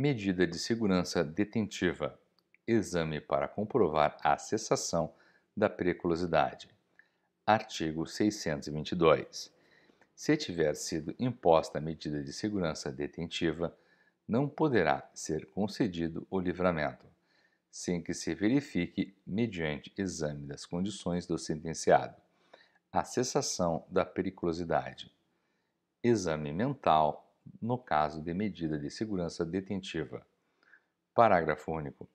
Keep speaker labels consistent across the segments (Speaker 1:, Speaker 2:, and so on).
Speaker 1: medida de segurança detentiva, exame para comprovar a cessação da periculosidade. Artigo 622. Se tiver sido imposta a medida de segurança detentiva, não poderá ser concedido o livramento, sem que se verifique, mediante exame das condições do sentenciado, a cessação da periculosidade. Exame mental no caso de medida de segurança detentiva. Parágrafo único.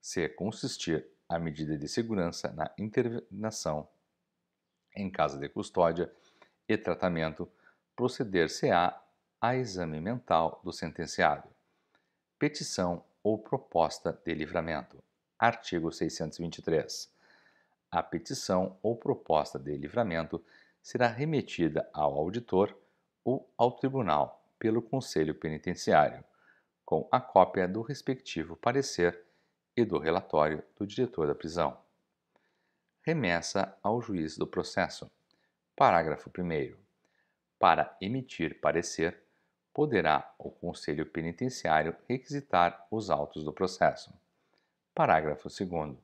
Speaker 1: Se consistir a medida de segurança na internação em casa de custódia e tratamento, proceder-se-á a exame mental do sentenciado. Petição ou proposta de livramento. Artigo 623. A petição ou proposta de livramento será remetida ao auditor ou ao tribunal, pelo Conselho Penitenciário, com a cópia do respectivo parecer e do relatório do diretor da prisão. Remessa ao juiz do processo. Parágrafo 1. Para emitir parecer, poderá o Conselho Penitenciário requisitar os autos do processo. Parágrafo 2.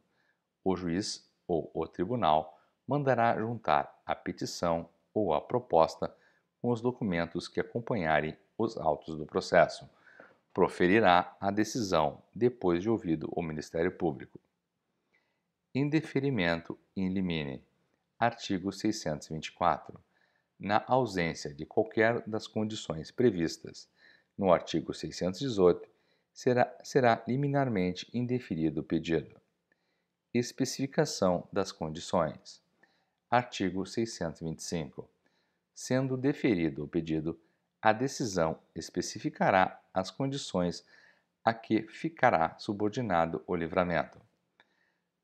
Speaker 1: O juiz ou o tribunal mandará juntar a petição ou a proposta com os documentos que acompanharem os autos do processo. Proferirá a decisão depois de ouvido o Ministério Público. Indeferimento in limine. Artigo 624. Na ausência de qualquer das condições previstas no artigo 618, será, será liminarmente indeferido o pedido. Especificação das condições. Artigo 625. Sendo deferido o pedido, a decisão especificará as condições a que ficará subordinado o livramento.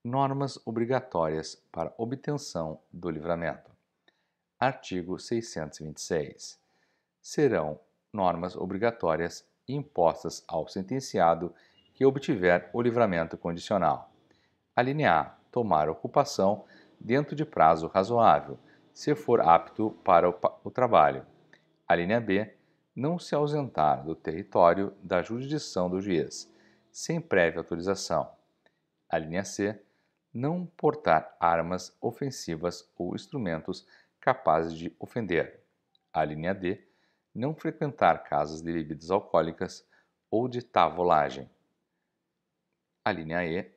Speaker 1: Normas obrigatórias para obtenção do livramento. Artigo 626. Serão normas obrigatórias impostas ao sentenciado que obtiver o livramento condicional. Alínea A. Tomar ocupação dentro de prazo razoável, se for apto para o, trabalho. A linha B, não se ausentar do território da jurisdição do juiz, sem prévia autorização. A linha C, não portar armas ofensivas ou instrumentos capazes de ofender. A linha D, não frequentar casas de bebidas alcoólicas ou de tavolagem. A linha E,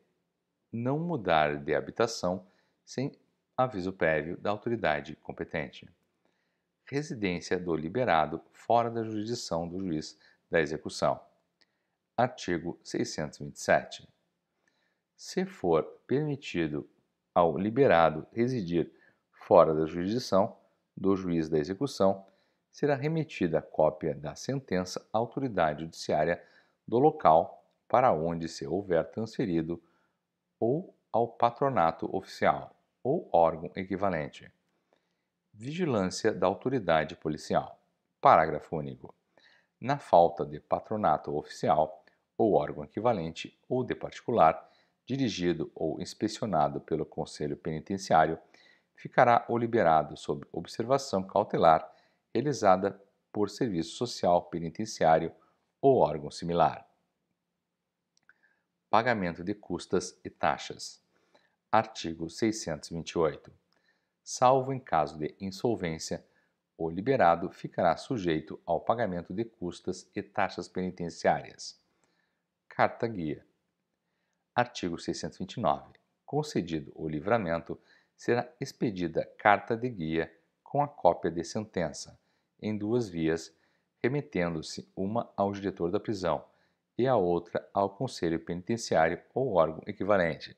Speaker 1: não mudar de habitação sem aviso prévio da autoridade competente residência do liberado fora da jurisdição do juiz da execução. Artigo 627. Se for permitido ao liberado residir fora da jurisdição do juiz da execução, será remetida cópia da sentença à autoridade judiciária do local para onde se houver transferido ou ao patronato oficial ou órgão equivalente vigilância da autoridade policial. Parágrafo único. Na falta de patronato oficial ou órgão equivalente ou de particular, dirigido ou inspecionado pelo Conselho Penitenciário, ficará o liberado sob observação cautelar realizada por Serviço Social Penitenciário ou órgão similar. Pagamento de custas e taxas. Artigo 628 salvo em caso de insolvência, o liberado ficará sujeito ao pagamento de custas e taxas penitenciárias. Carta Guia. Artigo 629. Concedido o livramento, será expedida carta de guia com a cópia de sentença, em duas vias, remetendo-se uma ao diretor da prisão e a outra ao conselho penitenciário ou órgão equivalente.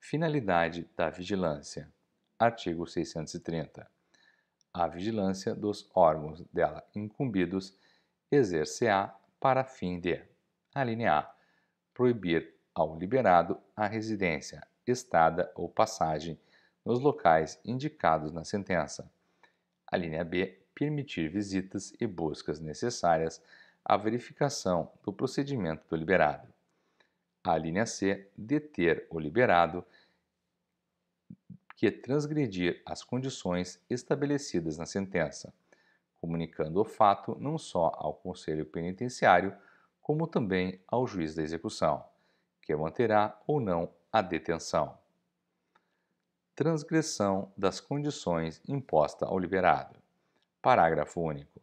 Speaker 1: Finalidade da vigilância: artigo 630. A vigilância dos órgãos dela incumbidos exercerá para fim de: linha A. Proibir ao liberado a residência, estada ou passagem nos locais indicados na sentença. linha B. Permitir visitas e buscas necessárias à verificação do procedimento do liberado. A linha C, deter o liberado que transgredir as condições estabelecidas na sentença, comunicando o fato não só ao Conselho Penitenciário, como também ao juiz da execução, que manterá ou não a detenção. Transgressão das condições imposta ao liberado. Parágrafo único.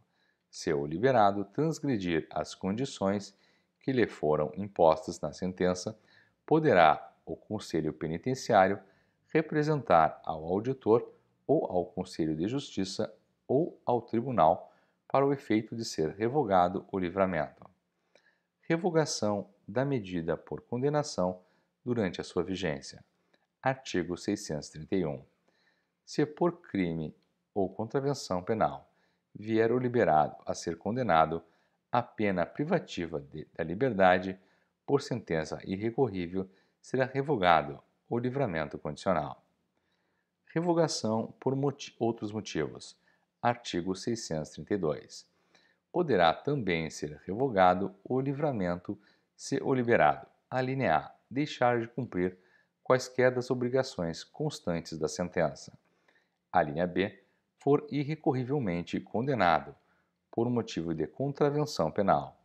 Speaker 1: Se o liberado transgredir as condições que lhe foram impostas na sentença, poderá o Conselho Penitenciário representar ao auditor ou ao Conselho de Justiça ou ao tribunal para o efeito de ser revogado o livramento. Revogação da medida por condenação durante a sua vigência. Artigo 631. Se por crime ou contravenção penal vier o liberado a ser condenado a pena privativa de, da liberdade por sentença irrecorrível será revogado ou livramento condicional. Revogação por moti outros motivos. Artigo 632. Poderá também ser revogado o livramento se o liberado, alínea deixar de cumprir quaisquer das obrigações constantes da sentença. A linha B for irrecorrivelmente condenado por motivo de contravenção penal,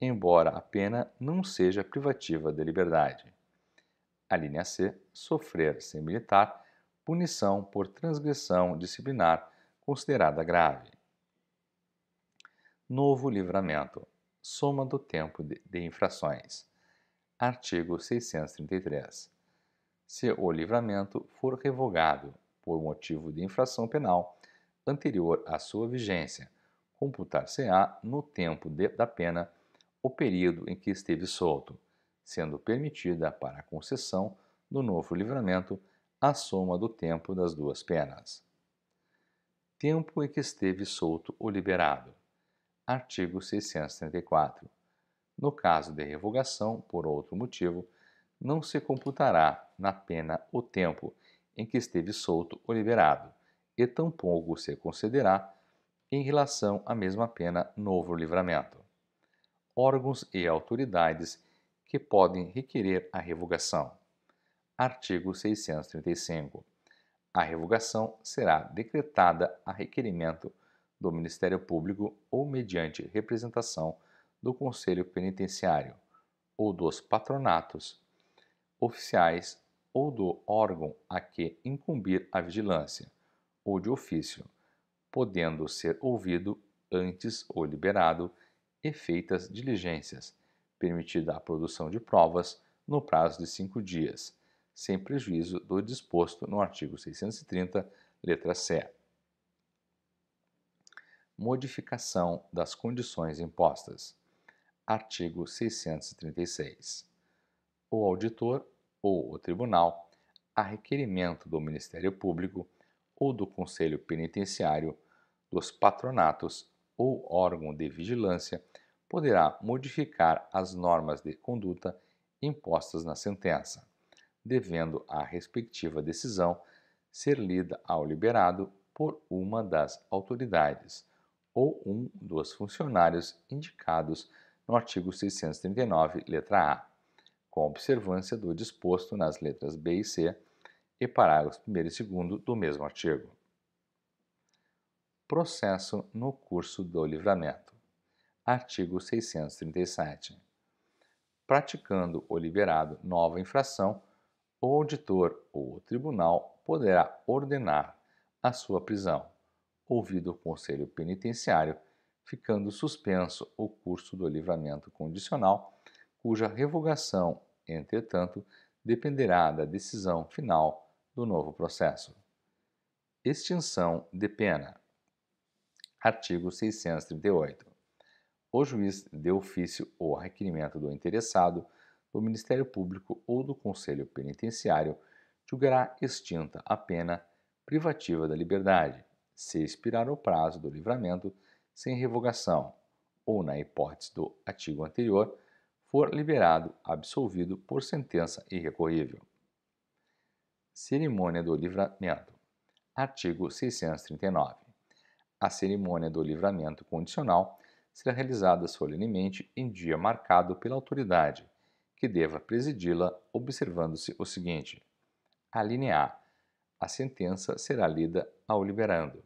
Speaker 1: embora a pena não seja privativa de liberdade. A linha C, sofrer sem militar punição por transgressão disciplinar considerada grave. Novo livramento. Soma do tempo de, infrações. Artigo 633. Se o livramento for revogado por motivo de infração penal anterior à sua vigência, computar-se-á no tempo de, da pena o período em que esteve solto, sendo permitida para a concessão do novo livramento a soma do tempo das duas penas. Tempo em que esteve solto ou liberado. Artigo 634. No caso de revogação por outro motivo, não se computará na pena o tempo em que esteve solto ou liberado, e tampouco se concederá em relação à mesma pena novo livramento. Órgãos e autoridades que podem requerer a revogação. Artigo 635. A revogação será decretada a requerimento do Ministério Público ou mediante representação do Conselho Penitenciário ou dos patronatos oficiais ou do órgão a que incumbir a vigilância, ou de ofício, podendo ser ouvido antes ou liberado e feitas diligências permitida a produção de provas no prazo de cinco dias, sem prejuízo do disposto no artigo 630, letra C. Modificação das condições impostas. Artigo 636. O auditor ou o tribunal, a requerimento do Ministério Público ou do Conselho Penitenciário, dos patronatos ou órgão de vigilância, poderá modificar as normas de conduta impostas na sentença, devendo a respectiva decisão ser lida ao liberado por uma das autoridades ou um dos funcionários indicados no artigo 639, letra A, com observância do disposto nas letras B e C e parágrafos 1 e 2 do mesmo artigo. Processo no curso do livramento artigo 637. Praticando o liberado nova infração, o auditor ou o tribunal poderá ordenar a sua prisão, ouvido o conselho penitenciário, ficando suspenso o curso do livramento condicional, cuja revogação, entretanto, dependerá da decisão final do novo processo. Extinção de pena. Artigo 638 o juiz de ofício ou a requerimento do interessado, do Ministério Público ou do Conselho Penitenciário, julgará extinta a pena privativa da liberdade, se expirar o prazo do livramento sem revogação, ou, na hipótese do artigo anterior, for liberado absolvido por sentença irrecorrível. Cerimônia do livramento. Artigo 639. A cerimônia do livramento condicional será realizada solenemente em dia marcado pela autoridade, que deva presidi-la, observando-se o seguinte: a linha A. A sentença será lida ao liberando,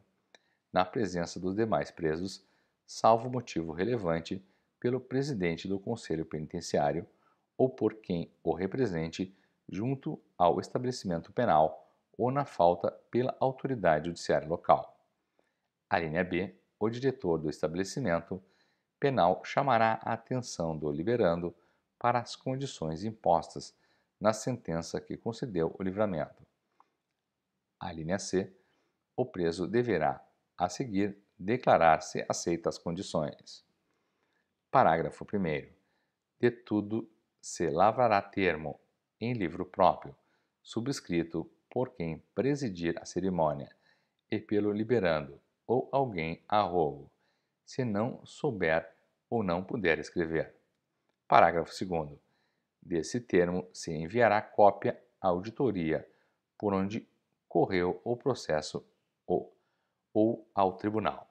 Speaker 1: na presença dos demais presos, salvo motivo relevante, pelo presidente do Conselho Penitenciário ou por quem o represente junto ao estabelecimento penal ou na falta pela autoridade judiciária local. A linha B, o diretor do estabelecimento penal chamará a atenção do liberando para as condições impostas na sentença que concedeu o livramento. A linha C. O preso deverá, a seguir, declarar se aceita as condições. Parágrafo 1. De tudo se lavrará termo em livro próprio, subscrito por quem presidir a cerimônia e pelo liberando ou alguém a rogo se não souber ou não puder escrever. Parágrafo 2. Desse termo se enviará cópia à auditoria por onde correu o processo ou, ou ao tribunal.